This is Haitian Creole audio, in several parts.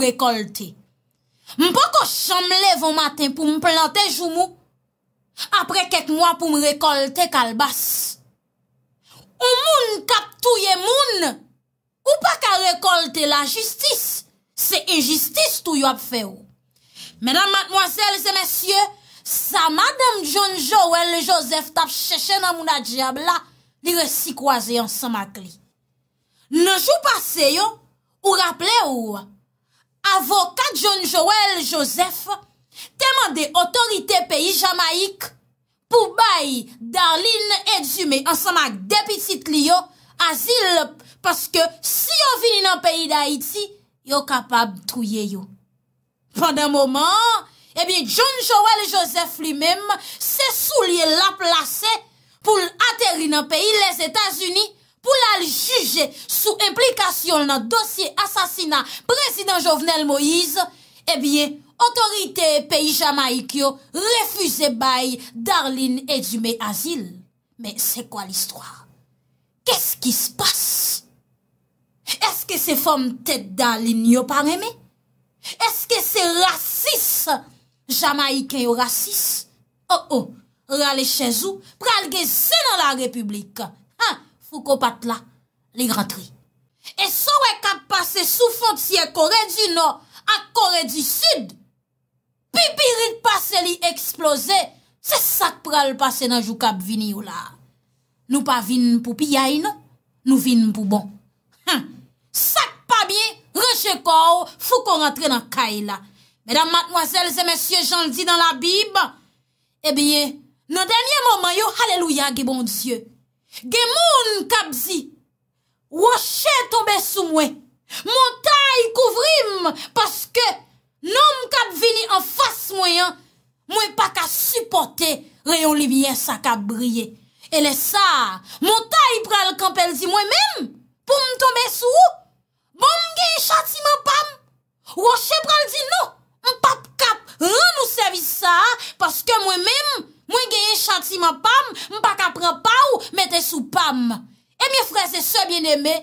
rekolte. Mpo ko chanm lev w maten pou m plante joumou, apre kek mwa pou m rekolte kalbas. Ou moun kap touye moun, ou pa ka rekolte la jistis, se e jistis tou yo ap fe ou. Mwenan matmwazel se mesye, sa madame John Joel Joseph tap cheche nan moun adjab la, li re si kwa ze yon samakli. Njou pase yo, ou rapple ou ou, Avokat John Joel Joseph teman de otorite peyi Jamaik pou bayi darlin edzume ansanak depitit li yo azil paske si yo vini nan peyi da Haiti, yo kapab touye yo. Pendan moman, eh ebi John Joel Joseph li mem se sou li la plase pou ateri nan peyi les Etats-Unis pou lal juje sou implikasyon nan dosye asasina prezident Jovenel Moïse, ebye, eh otorite peyi Jamaikyo refuse bay Darlin Edjime Azil. Men, se kwa l'istroa? Kèsk ki spas? Eske se fom tèt Darlin yo pareme? Eske se rasis Jamaikyo rasis? Oh oh, rale chèzou pralge zè nan la republik. pou ko pat la li rentri. E souwe kap pase sou fon tiye Kore du Nord ak Kore du Sud, pi pi rin pase li eksplose, se sak pral pase nan jou kap vini ou la. Nou pa vin pou pi yay nan, nou vin pou bon. Ha! Sak pa biye, reche kou, fou kon rentri nan kay la. Medan matmwazel, se mesye jan li di nan la bib, e eh biye, nan denye moman yo, haleluya ki bon Diyo. Gen moun kap zi... Wache tombe sou mwen... Mon tay kouvrim... Paske... Non m kap vini an fas mwen... Mwen pa ka supporte... Reolivien sa kap brye... Ele sa... Mon tay pral kampel zi mwen men... Poum tombe sou... Bon m genye chati mwen pam... Wache pral zi nou... M pap kap... Roun ou servisa... Paske mwen men... Mwen genye chati mwen pam... Pam, e mye freze se byen eme,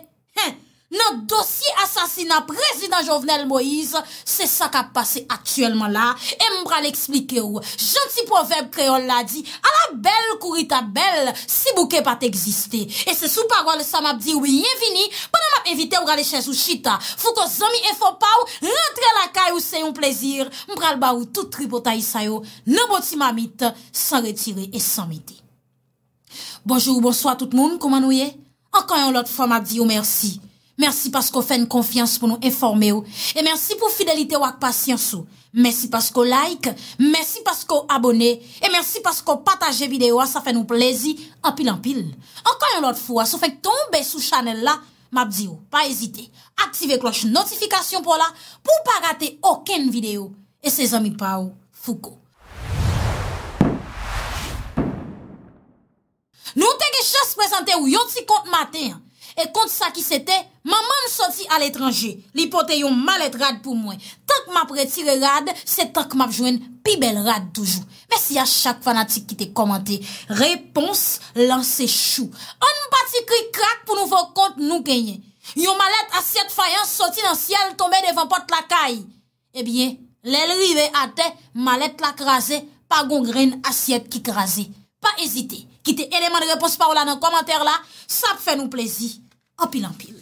nan dosye asasina prezident Jovenel Moïse, se sa ka pase aktuelman la, e mbra l'explike ou, janti poveb kreol la di, ala bel kouri ta bel, si bouke pat eksiste, e se sou parwale sa map di, wiyen vini, banan map evite ou gale chen sou chita, fou ko zomi e fopaw, rentre la kay ou se yon plezir, mbra l'bawou tout tribo ta yisayo, nan boti ma mit, san retire et san midi. Bonjou, bonsoy, tout moun, kouman nou ye? Ankan yon lot fwa, ma diyo, oh, mersi. Mersi paskou fè n konfians pou nou informe ou. E mersi pou fidelite wak pasyans ou. Mersi paskou like, mersi paskou abone. E mersi paskou pataje videyo, sa fè nou plezi, anpil anpil. Ankan yon lot fwa, sou fèk tombe sou chanel la, ma diyo, pa ezite. Aktive kloche notifikasyon pou la, pou pa gate oken videyo. E se zami pa ou, fouk ou. Nou te ge chos prezante ou yon ti kont maten. E kont sa ki sete, manman soti al etranje. Li pote yon malet rad pou mwen. Tak map retire rad, se tak map jwen pi bel rad toujou. Me si ya chak fanatik ki te komante, repons lanse chou. An bati kri krak pou nou fok kont nou genyen. Yon malet asyet fayan soti nan siel tombe devan pot la kay. Ebyen, eh lel rive ate, malet la kraze, pa gongren asyet ki kraze. Pa ezitey. ki te eleman de repos pa ou la nan komantèr la, sa fè nou plezi, apil-ampil.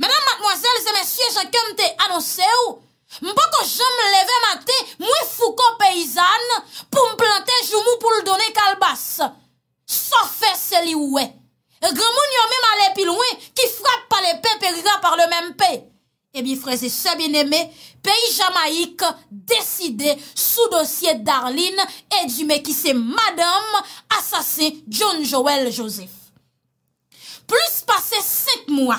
Mènam, matmoazèl, zè mèsyè, jè kèm te anonsè ou, mbo ko jè m lèvè matè, mwè fou ko peyizan, pou m plantè jou mou pou l'donè kalbass, sa fè seli ou wè, e grè moun yo mèm alè pil ou wè, ki frap pa lè pey pey gra par lè mèm pey, Ebi eh freze se bin eme, peyi Jamaik deside sou dosye Darlene Edjime ki se madam asase John Joel Josef. Plus pase 7 mwa,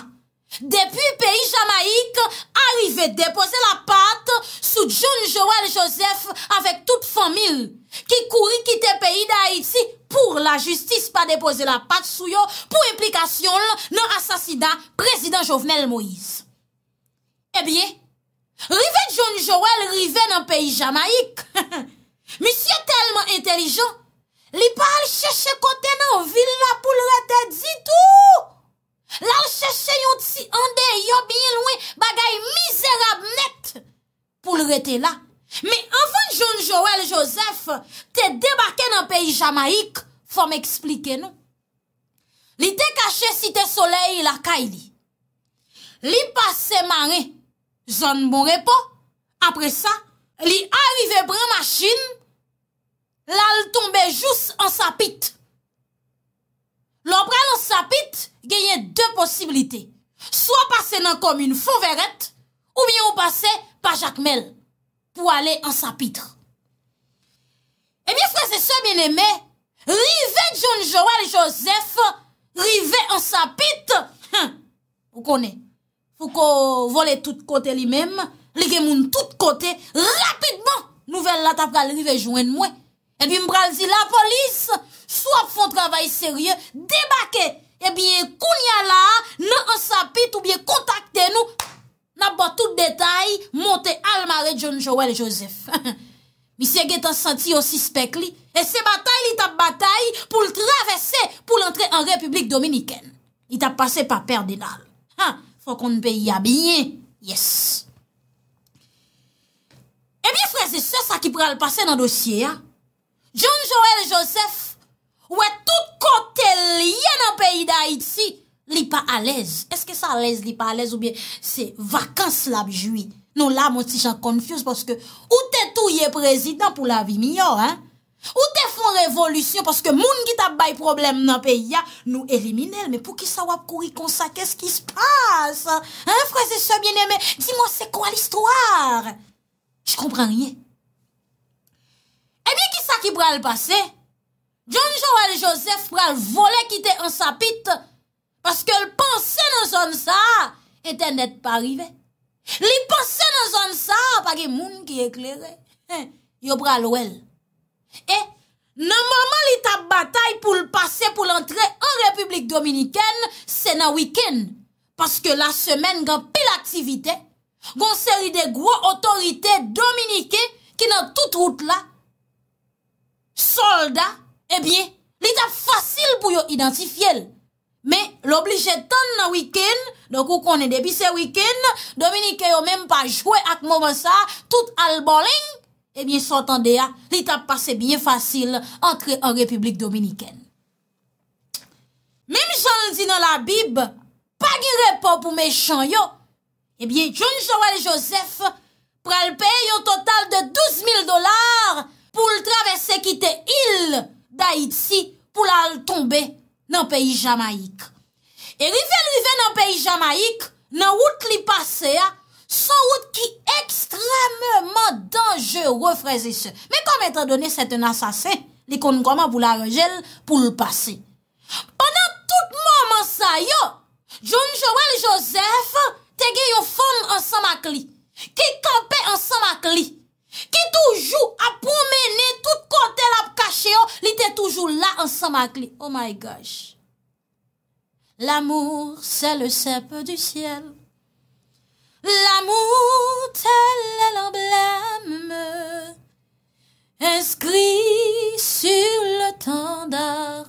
depi peyi Jamaik, arrive depose la pat sou John Joel Josef avek tout famil ki kouri kite peyi da Haiti pou la justice pa depose la pat sou yo pou implikasyon nan asasida prezident Jovenel Moise. Ebiye, eh rive John Joel rive nan peyi Jamaik. Misiye telman entelijon. Li pa al cheche kote nan vil la pou l rete ditou. La al cheche yon ti ande yo biye lwen bagay mizerab net pou l rete la. Me avan John Joel Joseph te debake nan peyi Jamaik, fò m eksplike nou. Li te kache si te solei la kaili. Li pase mare. Zan mou bon repo, apre sa, li a rive brin machin, lal tombe jous an sapit. Lopre an sapit, genye de posibilite. Soa pase nan komine Fouveret, ou mien ou pase pa Jacquemel pou ale an sapit. E mi fwese se mene me, rive John Joel Joseph rive an sapit, ou konen. pou kon vole tout kote li mem, li gen moun tout kote, rapidman, nouvel la ta pralive jwen mwen, e bi mbralzi la polis, swap fon travay serye, debake, e bi koun ya la, nan ansapit, ou bi kontakte nou, nan ba tout detay, monte al mare John Joel Joseph. Mi se gen tan santi yo si spek li, e se batay li ta batay, pou l travesse, pou l entre an Republik Dominiken. I ta pase pa perdenal. Ha! Fokon peyi yabinyen. Yes. Ebyen eh freze, se sa ki pral pase nan dosye, ya? John Joel Joseph wè tout kote liyen nan peyi da iti, li pa alez. Eske sa alez, li pa alez, oubyen se vakans labjoui. Nou la, mwoti jan konfuse, pwoske ou te touye prezident pou la vi miyo, an? Ou te revolusyon, paske moun ki tab bay problem nan peya, nou elimine el, men pou ki sa wap kouri kon sa, kesk ki se passe? Frase se biene, men, di moun se kwa l'histoire? J kompran rye. E mi, ki sa ki pral pase? John Joël Joseph pral vole kite ansapit, paske l'pense nan son sa eten net pa rive. L'pense nan son sa, pake moun ki eklere, yo pral oel. E, eh, Nanmaman li tap batay pou l'passe pou l'entre en Republik Dominikèn, se nan wikèn. Paske la semen gan pe l'aktivite, gonseri de gwa otorite Dominikèn ki nan tout route la. Soldat, e bie, li tap fasil pou yo identifiyel. Me, l'oblije tan nan wikèn, donkou konen debi se wikèn, Dominikèn yo menm pa jwe ak momensa tout alboling, Ebyen eh s'entende ya, ah, li tap pase byen fasil ankre an Republik Dominiken. Mem jan li di nan la bib, pa gire pa pou mechanyo, ebyen eh John Joel Joseph pral peye yon total de 12.000 dolar pou l travesse kite il da Itzi pou l al tombe nan peyi Jamaik. E rive l rive nan peyi Jamaik, nan wout li pase ya, ah, Sa wot ki ekstremman Danjè refreze se Me kom etan donè seten asasè Li kon koman pou la rejèl Pou l'passe Pendan tout moment sa yo John Joel Joseph Tè gè yon fon an samakli Ki kampè an samakli Ki toujou apou menè Tout kontè la kache yo Li tè toujou la an samakli Oh my gosh L'amour se le sepe du ciel L'amour tel l'emblème inscrit sur le tendard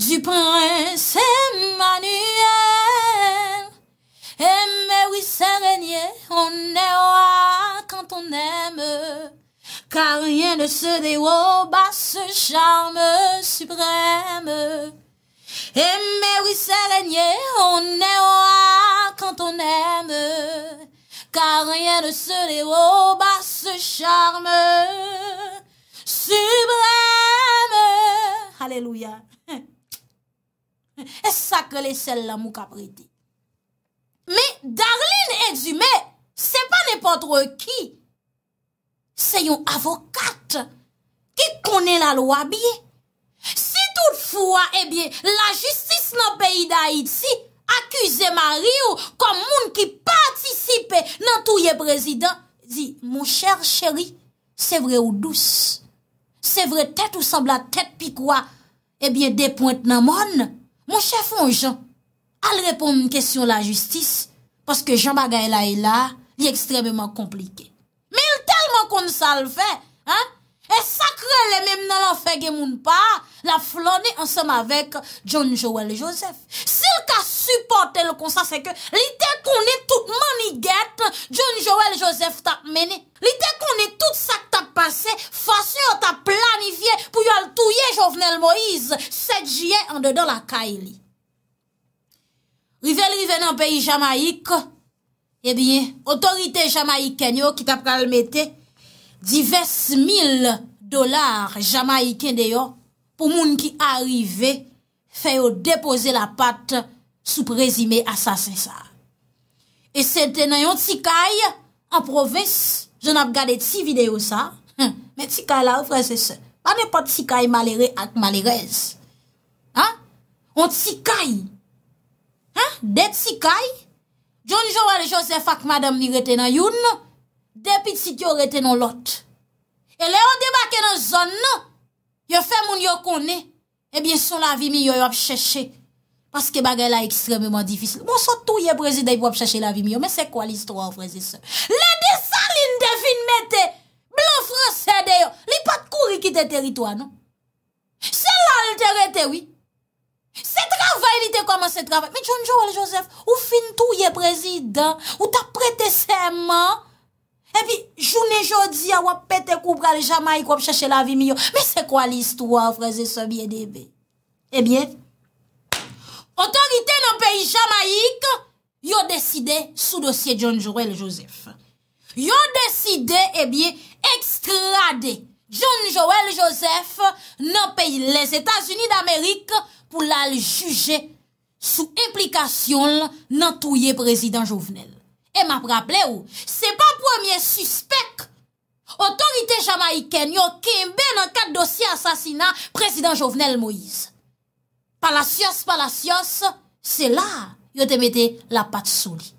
du prince Emmanuel. Et eh, mais oui, régné, on est roi quand on aime, car rien ne se dérobe à ce charme suprême. Et eh, mais oui, régner on est roi Ka ryen de se de oba se charme Subrame Aleluya E sa ke le sel la mou kapredi Me Darline Edzime Se pa nepotre ki Se yon avokat Ki kone la loa bi Si toutfoua e bi La justis nan peyi da iti accuser Marie ou comme moun qui participe dans tout président, dit, mon cher chéri, c'est vrai ou douce. C'est vrai, tête ou semble à tête pi quoi? Eh bien, des pointes dans mon. Mon chef, on Jean, elle répond une question la justice, parce que Jean Bagay là est là, il est extrêmement compliqué. Mais il tellement comme ça le fait, hein? Et sacré le même dans l'enfer, mon pas, la flonner ensemble avec John Joel Joseph. K a supporte l kon sa se ke Li dek kon e tout man i get John Joel Joseph ta mene Li dek kon e tout sa k ta pase Fasyon ta planifiye Pou eh yo al touye Jovenel Moise Sedjiye an de do la ka ili Rive l rive nan peyi Jamaik Ebiye, otorite Jamaik Kenyo ki ta pralmete Dives mil Dolar Jamaik en deyo Pou moun ki arrive fè yo depoze la pat sou prezime asasen sa. E senten yon tsi kay an provins, jen ap gade tsi video sa, men tsi kay la ou fre se se, pa ne pa tsi kay malere at malerez. Ha? On tsi kay. Ha? De tsi kay, jouni jowane josef ak madam ni retena youn, depi tsi kyo retenon lot. E le yon debake nan zon, yo fè moun yo kone, Ebyen eh sou la vimi yo yo ap chèche. Paske bagè la ekstremèman difis. Monsou touye prezidè yo yo ap chèche la vimi yo. Mè se kwa l'histoire ou prezidè se? Le de san linde fin metè. Blan fransè de yo. Li pat kouri kitè teritwa nou? Se lal teritè wè? Se travèlite koman se travèlite? Mè jounjou wè le non? josef? Ou fin touye prezidè? Ou ta prete seman? E pi, jounen joudi, a wap pete kou pra eh le Jamaik wap chache la vi mi yo. Me se kwa li istwa, freze, se biye debe? E biye, otorite nan peyi Jamaik, yo deside sou dosye John Joel Joseph. Yo deside, e eh biye, ekstrade John Joel Joseph nan peyi les Etats-Unis d'Amerik pou la l juje sou implikasyon nan touye prezident jovenel. E ma praple ou, se pa Premier suspek, otorite Jamaiken yo kembe nan kat dosye asasina prezident Jovenel Moïse. Palasyos, palasyos, se la yo te mette la pat souli.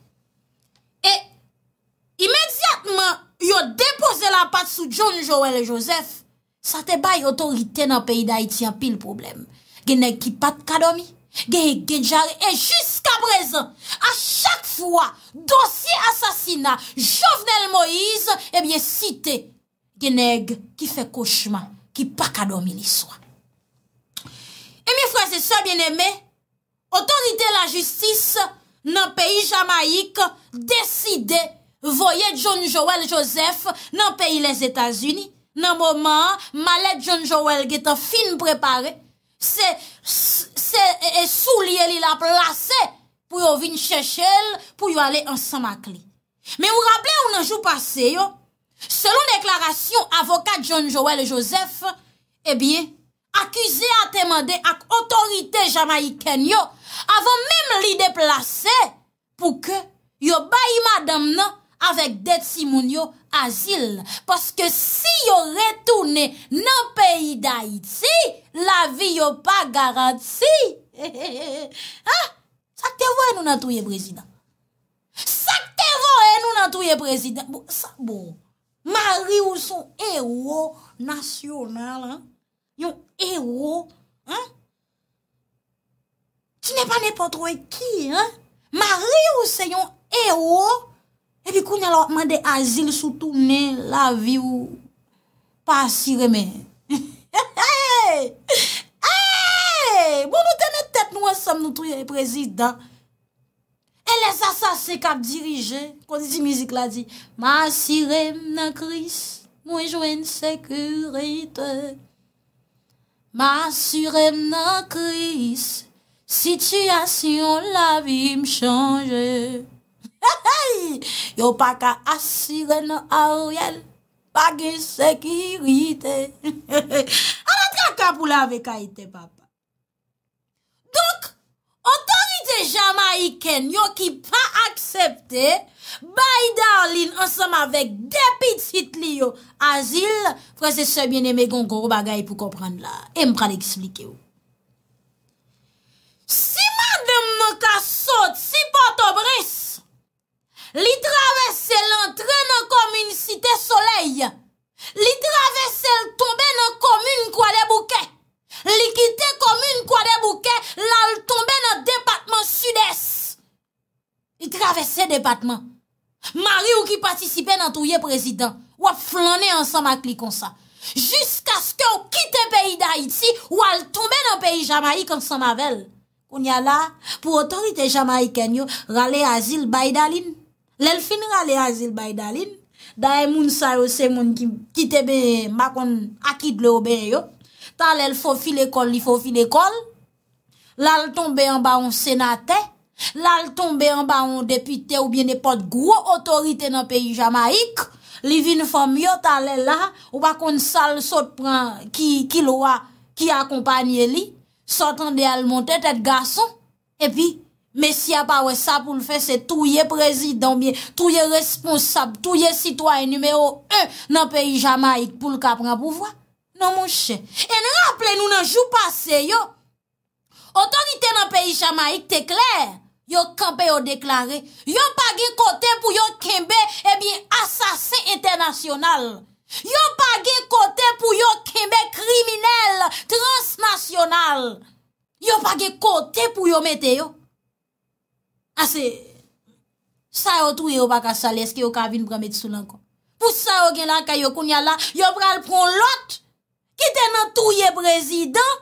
E imediatman yo depose la pat sou John Joel Joseph, sa te bay otorite nan peyi da iti apil problem. Gen ekipat kadomi. Genek Genjar, et jusqu'à présent, à chaque fois, dossier assassinat, Jovenel Moïse, et eh bien cité, genek, qui fait cauchement, qui pas qu'à dominer soi. Et mes frères et soeurs, bien-aimés, autorité la justice, nan pays jamaïque, décidé, voyé John Joel Joseph, nan pays les Etats-Unis, nan moment, malè John Joel get un film préparé, se e, e sou liye li la plase pou yo vin chechel pou yo ale ansan makli. Men ou rable ou nan jou pase yo, selon deklarasyon avokat John Joel Joseph, ebyen, eh akuse a temande ak otorite Jamaiken yo, avon men li deplase pou ke yo bayi madam nan avèk det si moun yo azil. Paske si yo retoune nan peyi da iti, la vi yo pa garanti. Sakte vo e nou nan touye prezident. Sakte vo e nou nan touye prezident. Mari ou son ero nasyonal, yon ero, ki ne pa nepo tro e ki, mari ou se yon ero, E pi kou nye la wakman de azil sou tou men la vi ou pa si remen. Bon nou tene tet nou asam nou tou ye prezident. E les asas se kap dirije, kou di ti mizik la di. Ma si remen nan kris, mwen jwen sekureite. Ma si remen nan kris, situasyon la vi m chanje. Yo pa ka asire nou a ou yel Pa gen sekirite A la tra ka pou la ve ka ite papa Donk Otorite jama iken Yo ki pa aksepte Bay darlin Ansem avek depitit li yo Azil Fwese se biene me gonkou E m prade eksplike yo Si madem non ka sot Si poto brest Li travesse l'entren nan komyne site soley. Li travesse l'tombe nan komyne kwa de bouke. Li kite komyne kwa de bouke, la l'tombe nan depatman sud-es. Li travesse depatman. Mari ou ki patisipe nan touye prezident. Ou ap flanè ansan makli kon sa. Jusk aske ou kite peyi da iti, ou al tombe nan peyi jamaik ansan mavel. Ou nye la, pou otorite jamaik enyo, rale azil bay dalin. Lèl fin nga lè azil bay dalin, da e moun sa yo se moun ki tebe makon akit lè ou bè yo, ta lèl fò fil ekol li fò fil ekol, lal ton bè an baon senate, lal ton bè an baon depite ou bè ne pot gwo otorite nan peyi Jamaik, li vin fò myo ta lèl la, ou bakon sal sot pran ki lo a, ki akompanyè li, sot an de al montè tèt gason, e pi, Mesya pa wè sa pou l fè se touye prezidambye, touye responsab, touye sitwaye nimeyo 1 nan peyi Jamaik pou l kapran pou vwa. Nan monshe, en rapple nou nan jou pase yo. Otorite nan peyi Jamaik te kler, yo kanpe yo deklare, yo pa ge kote pou yo kembe ebi eh asasen etenasyonal. Yo pa ge kote pou yo kembe kriminel, transnasyonal. Yo pa ge kote pou yo meteyo. Ase, sa yo touye yo baka sa leske yo ka vin brame tisou lankon. Pousa yo gen la kayo kounya la, yo pral pron lot. Kite nan touye prezidant,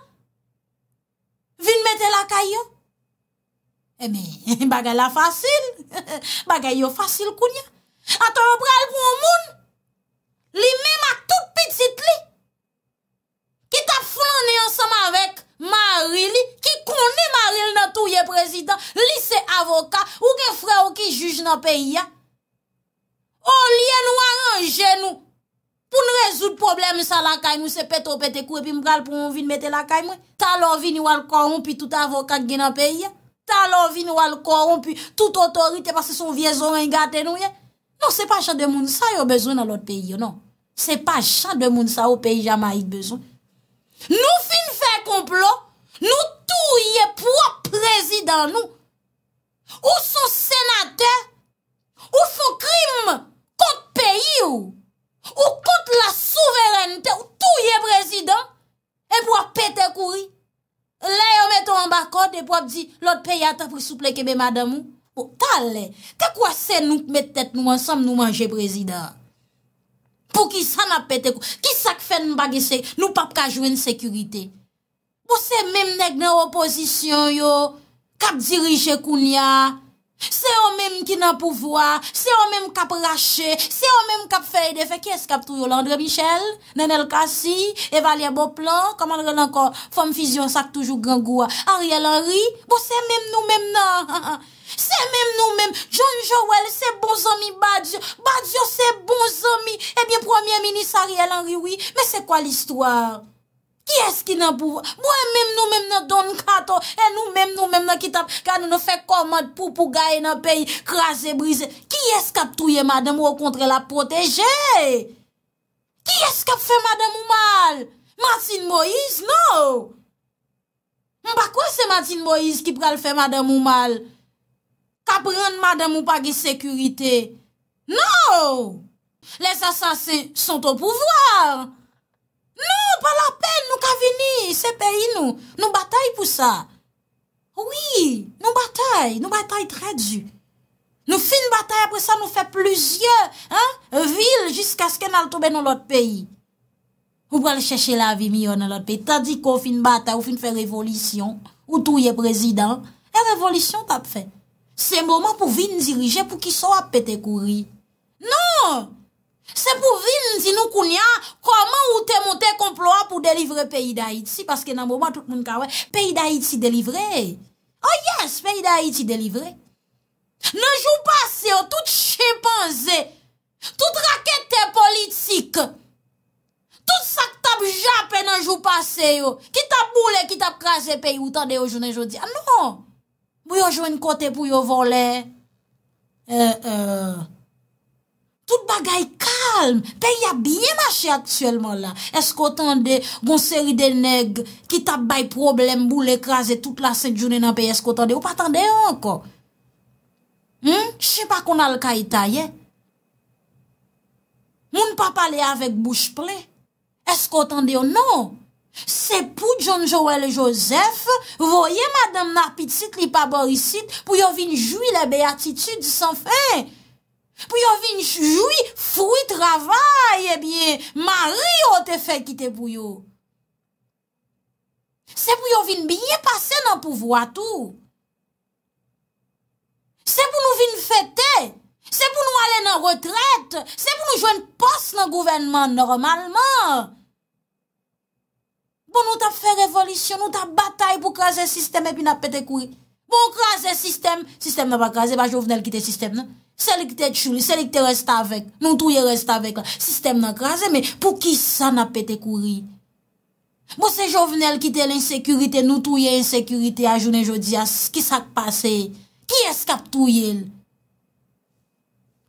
vin mette la kayo. Eme, eh baga la fasil. Baga yo fasil kounya. Ate yo pral pron moun. Li memak tout pitit li. Kite ap founan yo sama avek. Marili, ki koni Marili nan tou ye prezident, li se avokat ou gen fre ou ki juj nan peyi ya ou liye nou a range nou pou nou rezout problem sa lakay nou se peto pete kou epi mbral pou moun vin mette lakay mwen talon vin ou al koron pi tout avokat gen nan peyi ya talon vin ou al koron pi tout otorite parce son viezon en gate nou ya nou se pa chan de moun sa yo bezoun nan lot peyi yo non. se pa chan de moun sa ou peyi jama yik bezoun nou finn komplo nou touye pou ap prezidan nou ou sou senate ou sou krim kont peyi ou ou kont la souveranite ou touye prezidan e pou ap pete kouri le yo meto an bakot e pou ap di lot peyata pou souplekebe madame ou ta le, te kwa se nou metet nou ansam nou manje prezidan pou ki san ap pete kouri, ki sak fen bagise nou pap ka jwen sekurite Bousè mèm nèk nan oposisyon yo, kap dirije koun ya, sè o mèm ki nan pouvoa, sè o mèm kap rachè, sè o mèm kap fèy de fè, ki eskap tou yo Landre Michel, Nenel Kassi, Evalia Boplant, Kamandre Nanko, Fom Fizyon, Sak Toujou, Grangoua, Ariel Henry, bousè mèm nou mèm nan, sè mèm nou mèm, John Joel, sè bon zomi, Badjo, Badjo sè bon zomi, ebyen eh Premier Minist Ariel Henry, oui, mè sè kwa l'histoire? Ki es ki nan pouvo? Mwen mèm nou mèm nan don kato E nou mèm nou mèm nan kitap Kan nou nou fè komad pou pou gaye nan pey Krasè, brise Ki es kap touye madèm ou kontre la potejè? Ki es kap fè madèm ou mal? Matin Moïse? Non! Mba kwa se Matin Moïse Ki pral fè madèm ou mal? Kap rèn madèm ou pa gè sekurite? Non! Les asasè Sont ou pouvoar Non, pa la pen, nou ka vini se peyi nou. Nou batay pou sa. Oui, nou batay. Nou batay tre dju. Nou fin batay apre sa nou fe pluzye, vil, jiska sken al tobe nou lot peyi. Ou pral cheshe la vi mi yo nou lot peyi. Ta di kon fin batay, ou fin fe revolisyon, ou touye prezident, e revolisyon ta te fe. Se mouman pou vin dirije pou ki so apete kouri. Non! Se pou vin di nou kounyan, koman ou te monte komploa pou delivre peyi da iti? Paske nan mouman tout moun kawen, peyi da iti delivre? Oh yes, peyi da iti delivre. Nanjou pase yo, ah non. euh, euh. tout chepanze, tout rakete politik, tout sak tap jape nanjou pase yo, ki tap boule, ki tap krasi peyi, ou tade yo jounen joun di. Anon, bou yo joun kote pou yo vole, tout bagay kase, Pe y a biye mache aktuelman la, esko tande goun seri de neg ki tap bay problem bou l'ekrase tout la set jounen nan pe, esko tande ou pa tande anko? Hmm? Che pa kon al ka itaye? Moun pa pale avek bouche ple? Esko tande ou non? Se pou John Joel Joseph voye madame napitit li paborisit pou yo vin jwi le be atitude san fin? Pou yo vin choujoui, fwoui, travay, e eh bie, marri yo te fè kite pou yo. Se pou yo vin bie pase nan pouvo atou. Se pou nou vin fète, se pou nou ale nan retret, se pou nou jwen pos nan gouvenman normalman. Bon nou tap fè revolisyon, nou tap batay pou krasè sistèm epi nan pète kouy. Bon krasè sistèm, sistèm nan pa krasè, pa jò vnen kite sistèm nan. Sèli ki te chouli, sèli ki te resta avèk. Nou touye resta avèk la. Sistèm nan krasè, mè pou ki sa nan pète kouri? Bo se jovenel ki te l'insèkürite, nou touye l'insèkürite a jounen jodi as, ki sa k'pase? Ki eskap touye lè?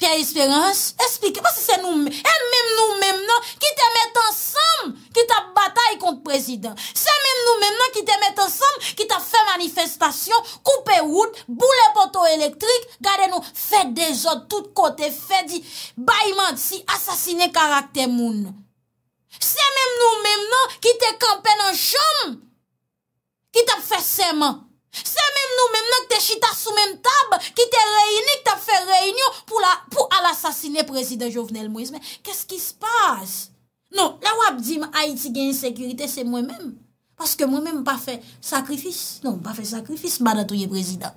Pierre Espérance, esplike. Bo se se nou mè, el mèm nou mèm nan, ki te mèt ansèm, ki ta batay kont prezident. Se mèm nou mèm nan, ki te mèt ansèm, ki ta fè manifestasyon, koupe wout, bou lè. elektrik, gade nou, fè de zot tout kote, fè di bayman si asasine karakter moun se mèm nou mèm nan ki te kampè nan chom ki tap fè seman se mèm nou mèm nan ki te chita sou mèm tab ki te reyni, ki tap fè reyni pou al asasine prezident Jovenel Moïse mè, kèsk ki spase nou, la wap di m a iti gen sekurite, se mwen mèm paske mwen mèm pa fè sakrifis non, pa fè sakrifis, bada touye prezident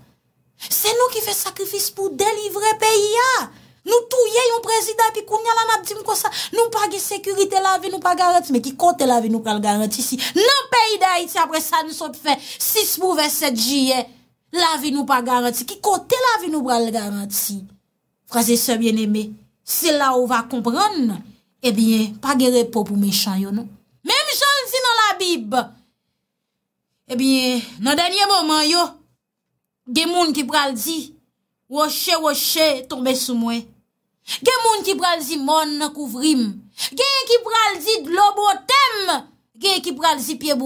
Se nou ki fe sakrifis pou delivre peyi ya Nou touye yon prezida Pi kou nyalan ap di mkosa Nou pa ge sekurite la vi nou pa garanti Me ki kote la vi nou pral garanti si Nan peyi da iti apre sa nou sop fe 6 mouvè 7 jiyè La vi nou pa garanti Ki kote la vi nou pral garanti Frase se bien eme Se la ou va kompran Ebyen eh pa ge repop ou mechanyo nou Mem janzi nan la bib Ebyen eh Nan denye moman yo Gen moun ki pral di Roche, Roche, tombe sou mwen Gen moun ki pral di Moun kouvrim Gen ki pral di Gen ki pral di Gen ki pral di Gen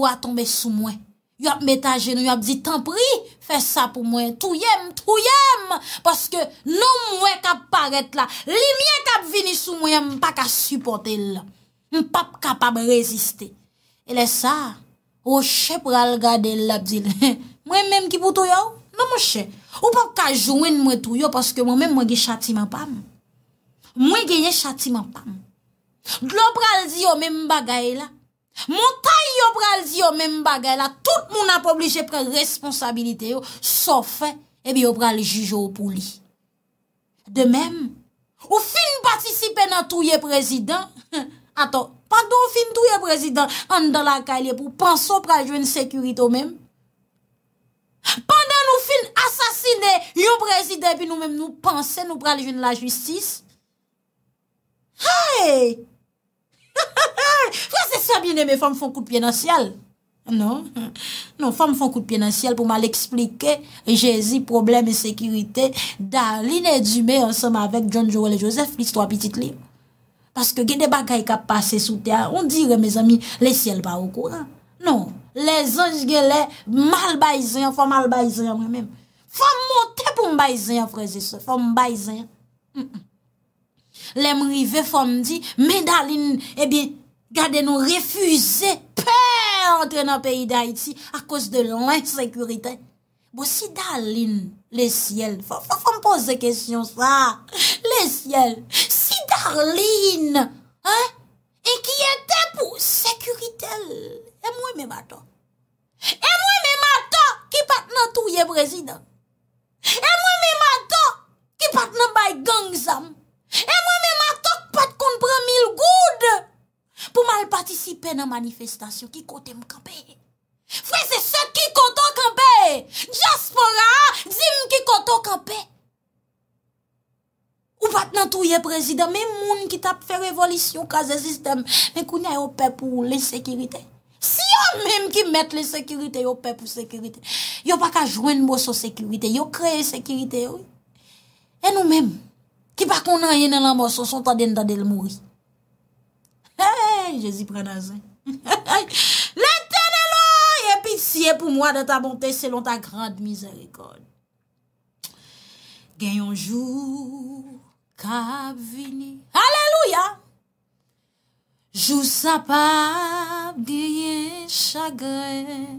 ki pral di Ten pri, fè sa pou mwen Touyem, touyem Paske nou mwen kap paret la Li mwen kap vini sou mwen Mpa ka supote l Mpa kapap reziste Elè sa, Roche pral gade l Mwen mwen ki poutou yow Bon, ou pa kajouen mwen tou yo Paske mwen men mwen gen chati man pam Mwen gen gen chati man pam Glop pral zi yo men bagay la Montay yo pral zi yo men bagay la Tout moun ap oblije pre responsabilite yo Sof e eh, eh bi yo pral jujou pou li De men Ou fin patisipe nan tou ye prezident Ato, pa do fin tou ye prezident An dan la kalye pou panso pral jwen sekurite yo men pandan nou fin asasine yon prezide pi nou menm nou panse nou prale joun la jwistis hay ha ha ha fwaz e sa bin eme fwam fon kout pi enasyal non fwam fon kout pi enasyal pou mal eksplike jezi problem e sekirite da line djume ansam avek John Joel Joseph list wapitit li paske gine bagay ka pase sou te on dire me zami le siel pa ou kou non Eh le zonj gyele, mal bayzyan, fò mal bayzyan mwen mèm. Fò mwote pou mbayzyan, freze se, fò mbayzyan. Lè mri ve fò mdi, mè dalin, ebi, gade nou refuze, pè, ante nan peyi da iti, a kous de lwen sekurite. Bo si dalin, le siel, fò mpoze kesyon sa, le siel. Si dalin, ebi, ekye te pou sekurite lè. E mwen men mato? E mwen men mato ki pat nan touye prezident? E mwen men mato ki pat nan bay geng zam? E mwen men mato ki pat kon pran mil goud? Pou mal patisipe nan manifestasyon ki kote m kope? Fwe se se ki kote m kope? Djaspora, zim ki kote m kope? Ou pat nan touye prezident? Men moun ki tap fè revolisyon kaze sistem men kou nye yo pe pou lè sekirite? Si yo mèm ki mèt le sekirite yo pè pou sekirite, yo pa ka jwen mòso sekirite, yo kreye sekirite yo. E nou mèm, ki pa konan yenè la mòso, son ta dene ta del moui. Hey, je zi prena zè. Le tenè lò, epi siè pou mò de ta bontè selon ta grande mizerikòl. Gen yon jò, ka vini. Aleluya! Jousa pa bgenye chagre,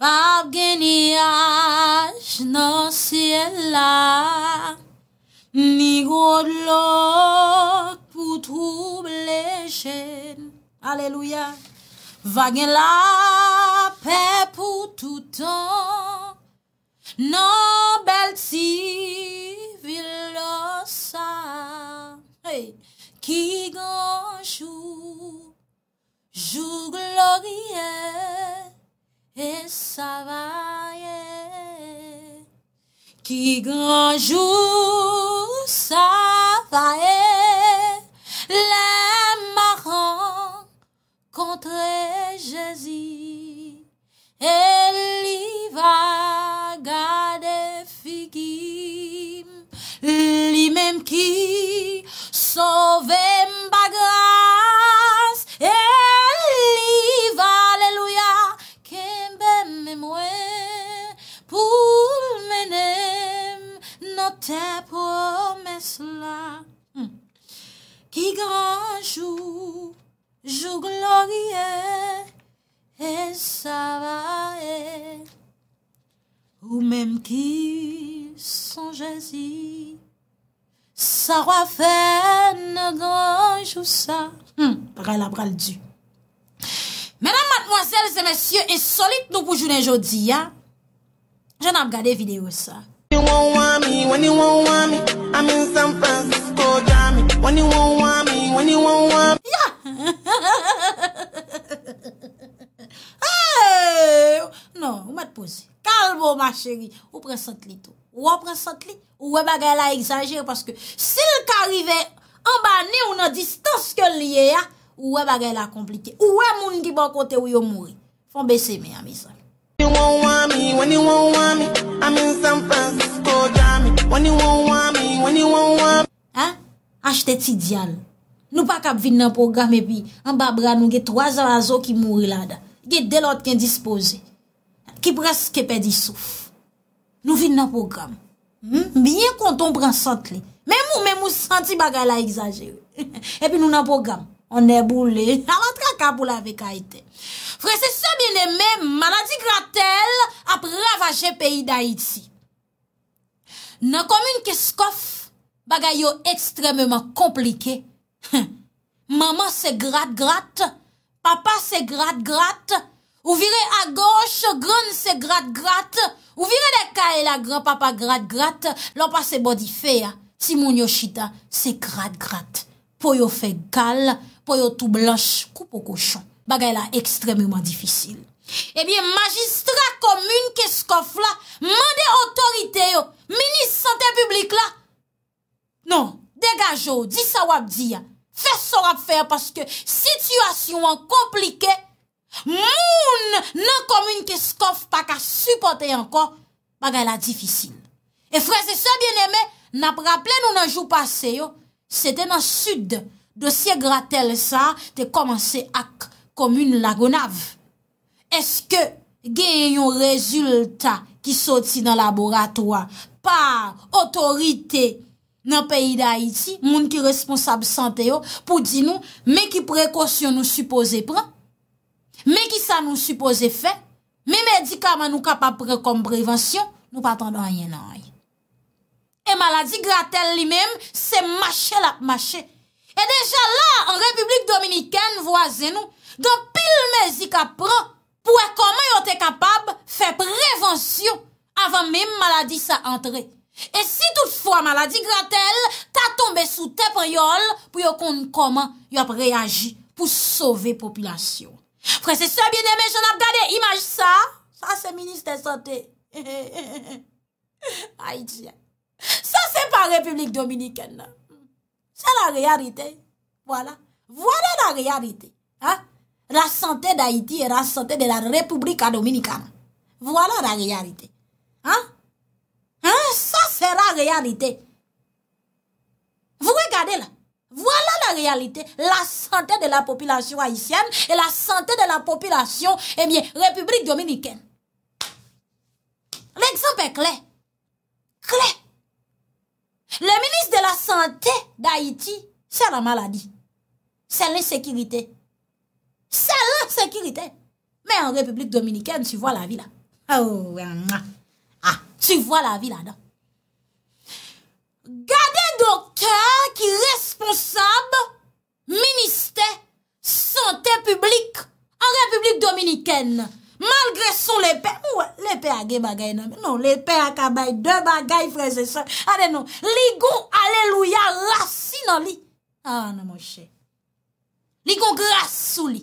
pa bgenye aj nan siye la, ni grod lok pou trouble jen. Aleluya. Va gen la pe pou toutan, nan bel tsi vil losa. Hey! qui grand jour, jour glorieux et sa vaille. Qui grand jour, sa vaille, les marrons contre Jésus. Et y va garder figuim, lui-même qui sauvé ma grâce. Et alléluia, qu'elle m'aime pour m'aimer, dans Notre promesse là Qui grand jour, jour glorieux, et ça va hmm. Ou même qui songe Jésus. Sa wafen, nan dan jousa. Hmm, paray la pral di. Mèdam matmwazèl, zè mèsyè, e solit nou pou jounen joudi, ya. Je nan pral de videyo sa. You won't want me, when you won't want me. I'm in San Francisco, jami. When you won't want me, when you won't want me. Ya! Hey! Non, ou mèt posi. ou prensant li tou ou prensant li ou wè bagay la exagere paske sil ka rive an ba ne ou nan distans ke liye ya ou wè bagay la komplike ou wè moun ki ban kote ou yo mouri fon bese me amisal an jte ti dyal nou pa kap vin nan programe pi an ba brad nou ge 3 razo ki mouri la da ge delot ken dispose ki pras ke pedi souf. Nou vide nan program. Hmm? Bien konton pran sant li. Memou, memou, sant li bagay la exaje. E pi nou nan program. On e boule. Alantra ka boule avek a ite. Frè se sa bine men, manadi gratel ap ravaje peyi da iti. Nan komoun keskof, bagay yo ekstrememan komplike. Maman se grat-grat, papa se grat-grat, Ou vire a goche, gran se grat-grat. Ou vire de ka e la gran papa grat-grat. Lopan se bodi fe ya, si moun yo chita, se grat-grat. Po yo fe kal, po yo tou blanche, koupo koshon. Bagay la ekstremlyman difisil. Ebyen, eh magistra komun keskof la, mande otorite yo, minis sante publik la. Non, degajo, di sa wap di ya. Fes sa wap fe ya, paske sityasyon an komplikey, Moun nan komoun ki skof pa ka supporte anko pa gen la difisine. E frese se bien eme, nan praple nou nan jou pase yo, se te nan sud de siye gratel sa te komanse ak komoun lagonav. Eske gen yon rezultat ki soti nan laboratoa par otorite nan peyi da iti, moun ki responsab sante yo, pou di nou men ki prekosyon nou suppose prek Mè ki sa nou suppose fe, mè medika man nou kapap pre kom prevensyon, nou patan dan non. yè nan yè. E maladi gratel li mèm se mache lap mache. E deja la an republik dominikèn voazen nou, don pil mezi kap pran pou e koman yo te kapap fe prevensyon avan mèm maladi sa antre. E si toutfwa maladi gratel, ta tombe sou tep yol pou yo konn koman yo pre agi pou sove populasyon. Frère, c'est ça, bien-aimé, j'en ai regardé. Image ça. Ça, c'est ministre ministère santé. Haïti Ça, c'est pas la République dominicaine. C'est la réalité. Voilà. Voilà la réalité. Hein. La santé d'Haïti et la santé de la République dominicaine. Voilà la réalité. Hein? Hein? Ça, c'est la réalité. Vous regardez là. Voilà la réalité, la santé de la population haïtienne et la santé de la population, eh bien, République dominicaine. L'exemple est clair. Clair. Le ministre de la Santé d'Haïti, c'est la maladie. C'est l'insécurité. C'est l'insécurité. Mais en République dominicaine, tu vois la vie là. Oh, ah, tu vois la vie là-dedans. Dokter ki responsab Ministè Santè publik An republik dominiken Malgre son le pe Le pe a ge bagay nan Le pe a kabay de bagay Ligo aleluya Lasi nan li Ligo grasou li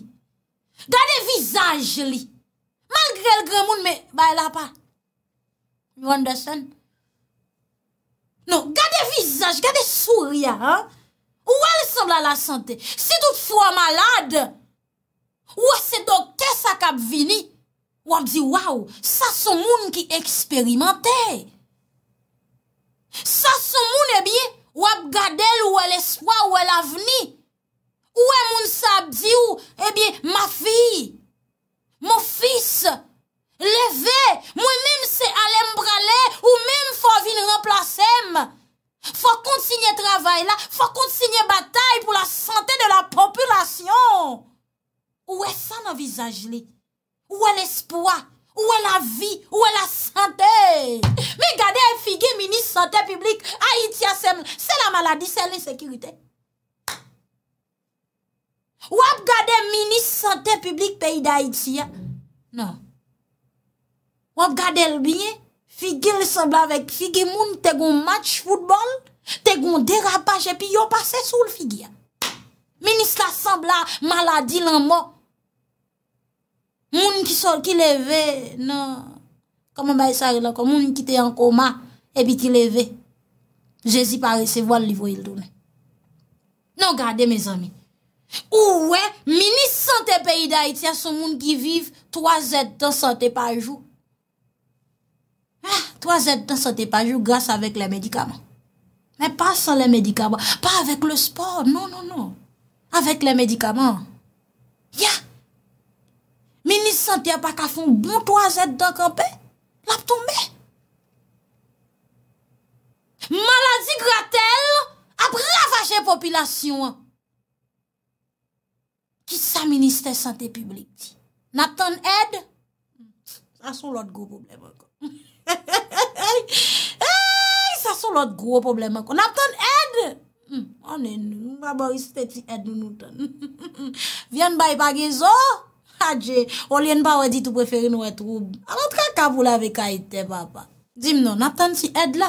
Gade vizanj li Malgre el gremoun Ba el apa Wondersen Non, gade vizaj, gade surya, an. Ou wè lè san la la sante? Si tout fwa malade, ou wè se dokte sa kap vini, wè bzi waw, sa son moun ki eksperimante. Sa son moun e bie, wè gade lè ou wè l'espoi ou wè l'aveni. Ou wè moun sa bzi ou, e bie, ma fi, mo fis, Levé, mwen mèm se alem bralè Ou mèm fò vin remplasèm Fò kontsignè travay la Fò kontsignè batay pou la santè de la populasyon Ouè e san avizaj lè? Ouè e l'espoi? Ouè e la vi? Ouè la santè? Mè gade fige mini santè publik Haïtia sèm, sè la maladi, sè le sekirite Ou ap gade mini santè publik peyi da Haïtia Non Wap gade l bine, figi l sembla vek figi moun te goun match foudbol, te goun derapaj e pi yo pase sou l figi ya. Minis la sembla maladi lan mou. Moun ki sol ki leve, nan, kama baye saril la, kama moun ki te an koma e pi ki leve. Jezi pare se vo l livo il do ne. Nan gade me zami. Ou we, minis sante peyi da iti ya son moun ki vive 3 etan sante pa jou. To a zèd tan sante pa jou, grase avèk lè mèdikaman. Mè pa san lè mèdikaman, pa avèk lè sport, non, non, non. Avèk lè mèdikaman, ya, mè ni sante ya pa ka fon bon, to a zèd tan kampè, lap ton mè. Malazi gratel, ap ravache popilasyon. Ki sa minister sante publik ti? Na ton ed? Sa son lot go problem an kon. Eyyy Sa sou lot gro problem akon Naptan ed Anen, mba bo ispe ti ed nou nou tan Vyan bay bagye zo Hadje, olen pa we di tu preferi nou etroub Anot ka kavou la ve ka ite baba Dimnon, naptan ti ed la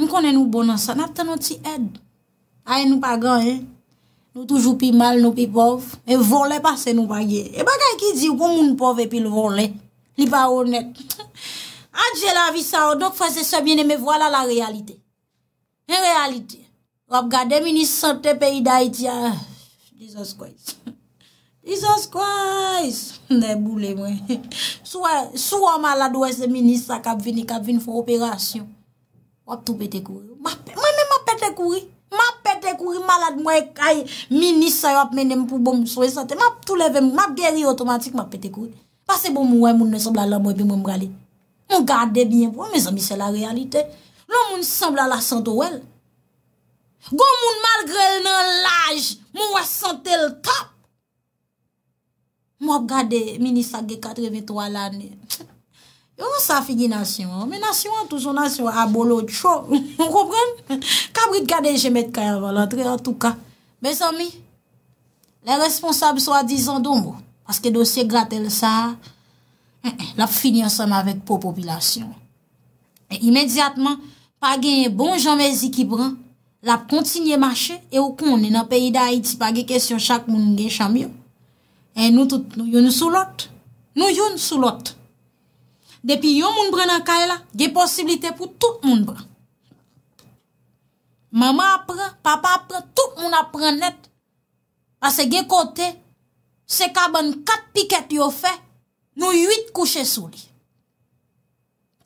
Mkonen nou bonasa Naptan nou ti ed Aye nou paggan e Nou toujou pi mal nou pi pof E vole pa se nou bagye E bagay ki di wou moun pof epi l vole Li pa onet Adje la vi sa o, dok fwese se mwene, me wala la realite. En realite. Wap gade, mini sante peyi da iti a... Dizons kwaes. Dizons kwaes. Ne boule mwen. Sou wap malad wese mini sa kap vini, kap vini fwo operasyon. Wap tou pete kou. Mwen men wap pete kou. Wap pete kou malad mwen, kaj mini sa wap mwenen pou bom sou e sante. Wap tou leve mwen, wap geri otomatik wap pete kou. Pase bom mwen moun, mwen se blalamboy bi mwen brale. Mwen gade byen pou, mwen zami, se la realite. Loun moun sembla la santo wel. Goun moun malgre l nan laj, mwen wè sante l tap. Mwen gade, mwen nisa ge 83 l ane. Yon sa figi nasyon, mwen nasyon an touso, nasyon an bolot chou. Mwen kopren? Kabri gade, jemet kaya valantre, an touka. Mwen zami, lè responsab sou a dizan donbo. Aske dosye gratel sa a. Eh, eh, la fin yon seme avet pou populasyon. E imediatman, pa gen yon bon jamezi ki bran, la kontinye mache, e ou konnen nan peyida a iti, pa gen kesyon chak moun gen chambyon. E nou tout, nou yon sou lot. Nou yon sou lot. Depi yon moun bran an kay la, gen posibilite pou tout moun bran. Mama apre, papa apre, tout moun apre net. Ase gen kote, se ka ban kat piket yo fey, nou ywit kouche sou li.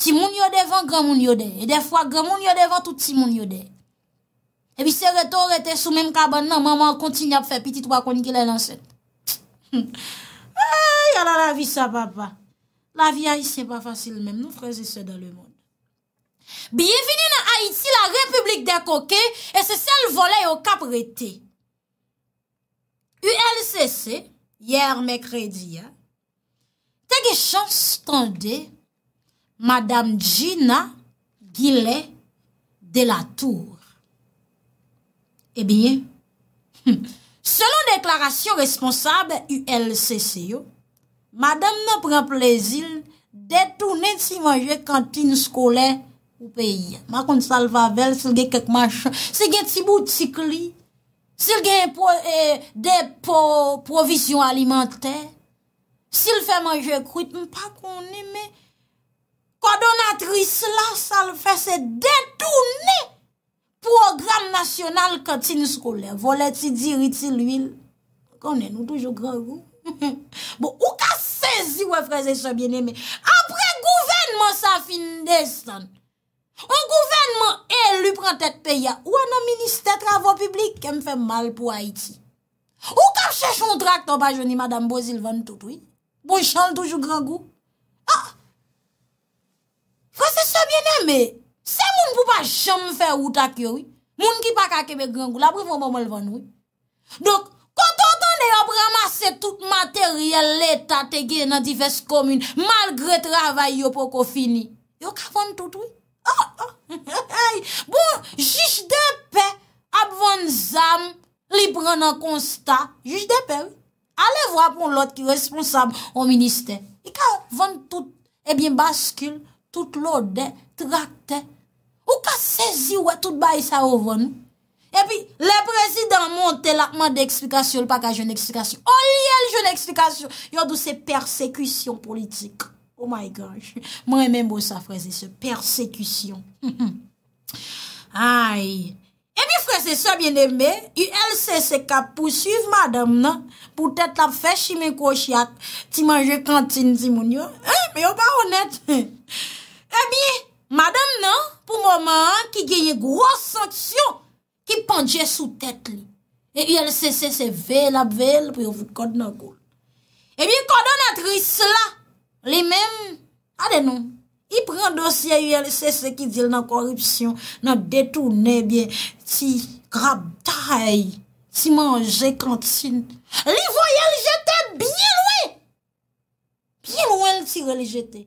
Ti moun yodevan, gran moun yode. E de fwa, gran moun yodevan, tout ti moun yode. E bi se reto rete sou men kaban nan, maman kontin yap fe, pitit wakon ki le lanset. Ay, ala la vi sa papa. La vi a yi se pa fasil men, nou freze se dan le moun. Biyevini nan Haiti, la Republik de Koke, e se sel vole yo kap rete. ULCC, yer mekredi ya, Sege chan stande, Madame Gina Gile de la Tour. Ebyen, eh selon deklarasyon responsable ULCCO, Madame nan pren plezil detounen si manjwe kantine skole ou peyi. Ma kon salva vel, sege kek machan. Sege tibou tikli, sege depo euh, provisyon alimenter, Sil fè manjè krout, m pa kon eme. Kodonatris la, sal fè se detounè. Programme nasyonal kontin skou lè. Volè ti diri ti l'huil. Konen nou toujou kravou. Bo, ou ka sezi wè freze sebyen eme. Apre gouvenman sa fin desan. Ou gouvenman elu prantet peya. Ou anan minister travò publik kem fè mal pou Haiti. Ou ka chèchon trak toba jouni madame Bozilvan toutouit. Bon chanl toujou grangou. Ha! Ah! Fose sou bien ame. Se moun pou pa chanm fè ou tak yo, oui. Moun ki pa kakebe grangou, la pou moun moun moun ven, oui. Dok, koto ton e yo brama se tout materyel l'eta tege nan difes komine, malgre travay yo pou ko fini. Yo kavan tout, oui. Ha! Ah, ah. Bon, juj de pe, ap von zam, li pran an konsta, juj de pe, oui. Alev wap moun lot ki responsab ou minister. E ka van tout, e bin baskul, tout lode, trakte. Ou ka sezi wè tout bay sa ou van. E pi, le prezident monte lakman de eksplikasyon, l pa ka joun eksplikasyon. O oh, liye l joun eksplikasyon, yon dou se persekwisyon politik. Oh my gosh. Mwen menmou sa freze, se persekwisyon. Ayy. se sebyen dembe, ULCC ka pousiv madame nan pou tèt la fèchimè kou chyat ti manjè kantin di moun yo. Eh, mè non? yo pa honèt. Eh bi, madame nan pou mouman ki genye gros sanksyon ki pandje sou tèt li. E ULCC se vel ap vel pou yo vout kod nan gòl. Eh bi, kodonatris la li mèm adè noum. Li pren dosye yon, se se ki dil nan korupsyon, nan detounen, biye ti grap tay, ti manje kantin. Li voye l jete biye lwe. Biye lwe l tire l jete.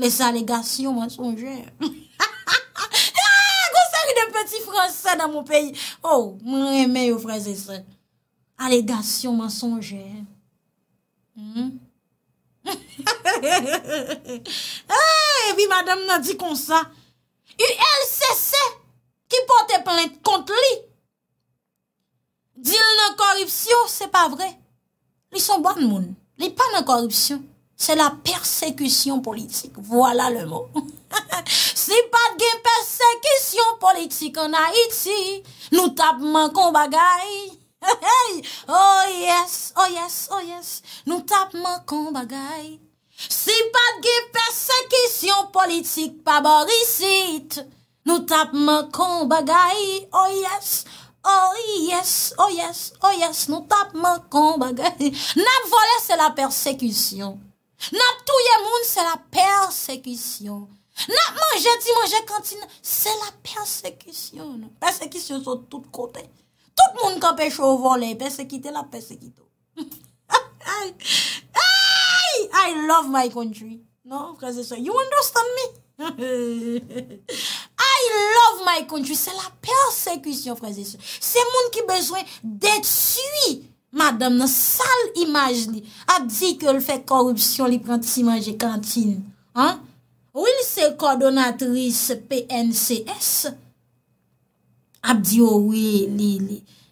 Le sa legasyon masonjè. Gonsari de peti fransè nan moun peyi. Ou, oh, moun an eme yo fransè sen. Legasyon masonjè. Moun. Hmm? Ha ha ha ha ha ha ha, hei, vi madame nan di konsa, u el sese, ki pote plente kont li. Dil nan korupsyon, se pa vre. Li son ban moun, li pan nan korupsyon, se la persekisyon politik, wala le mot. Se pat gen persekisyon politik an Haiti, nou tap man kon bagay. Oh yes, oh yes, oh yes Nou tap man kon bagay Si pat ki persekisyon politik pa borisit Nou tap man kon bagay oh, oh yes, oh yes, oh yes Nou tap man kon bagay Nap vole se la persekisyon Nap touye moun se la persekisyon Nap manje ti manje kantine Se la persekisyon Persekisyon se tout kotey Tout moun ka peche ou vo le, peche ki te la, peche ki to. I love my country. Non, fraze sou, you understand me? I love my country. Se la persekwisyon, fraze sou. Se moun ki beswen detui, madame, nan sal imaj li. A di ke l fè korupsyon li prenti si manje kantin. Win se kordonatris PNCS. ap diyo oh we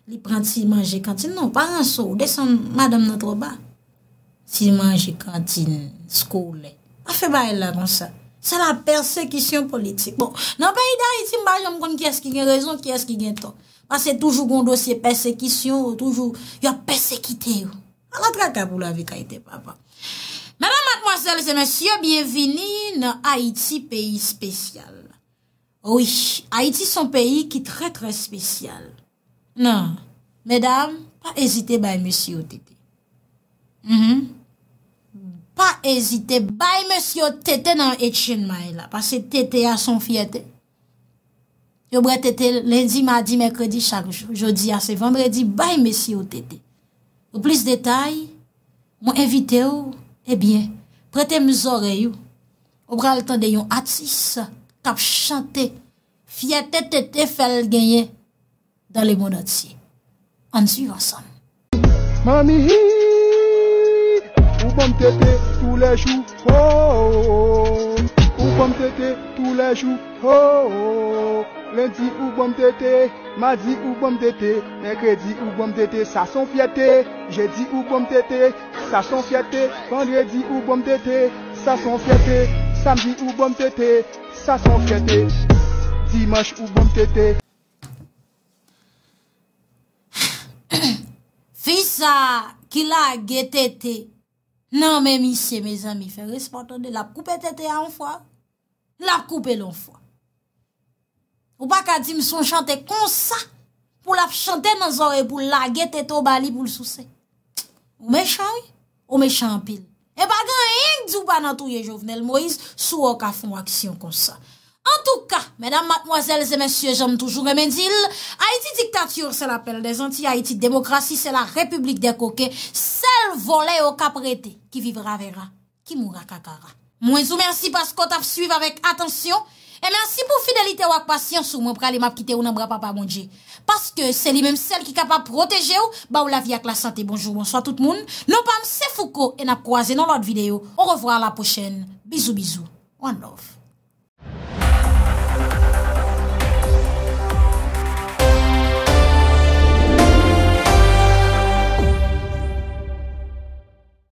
li pranti si manje kantin. Non, par anso, de san madame nan troba, si manje kantin skou le. A fe ba el la kon sa. Sa la persekisyon politik. Bon, nan bayi da Haiti, mba, jom kon ki eski gen rezon, ki eski gen ton. Pan se toujou kon dosye persekisyon, toujou yo persekite yo. Pan la traka pou la vi ka ite papa. Madame ak mwansel, se mwen syo, bienveni nan Haiti, peyi spesyal. Ouish, Haiti son peyi ki tre tre spesyal. Nan, medam, pa ezite baye monsiyo tete. Mm-hmm. Pa ezite baye monsiyo tete nan etjen may la. Pase tete a son fiyete. Yo bre tete lendi, madi, mekredi, chakjou. Jodi a ah, sefambredi, baye monsiyo tete. Ou plis detay, moun evite ou, ebyen, eh prete mzore yo. Ou bre al tande yon atis sa. ap chante, fye te te te fel genye dan li moun atsi. An si yon son. Mami hii, ou bom tete, tou le jou, ho oh, oh, ho oh. ho, ou bom tete, tou le jou, ho ho ho, lendi ou bom tete, madi ou bom tete, ekre di ou bom tete, sa son fye te, jè di ou bom tete, sa son fye te, kandye di ou bom tete, sa son fye te, Samedi ou bom tete, sa son kete, dimanj ou bom tete. Fisa ki la ge tete, nan men mi se me zan mi fe responton de la pou koupe tete an fwa, la pou koupe l'on fwa. Ou baka di mson chante konsa pou la chante nan zore pou la ge tete ou bali pou l'sou se. Ou me chan ou me chan pil. Et E pa a pas nan touye Jovenel Moïse sou fon action comme ça. En tout cas, mesdames, mademoiselles et messieurs, j'aime toujours dire Haïti dictature, c'est l'appel des anti Haïti démocratie, c'est la république des coquets. Seul volet au caprété qui vivra verra, qui mourra kakara. Je vous merci parce qu'on t'a suivi avec attention. Eman, eh, si pou fidelite wak pasyon sou, mwen prele map kite ou nan bra papa moun dje. Paske, se li menm sel ki kapap proteje ou, ba ou la vi ak la sante. Bonjou moun, swa tout moun. Lopam, se fouko en ap kouaze nan lot videyo. On revwa la pochen. Bizou, bizou. One love.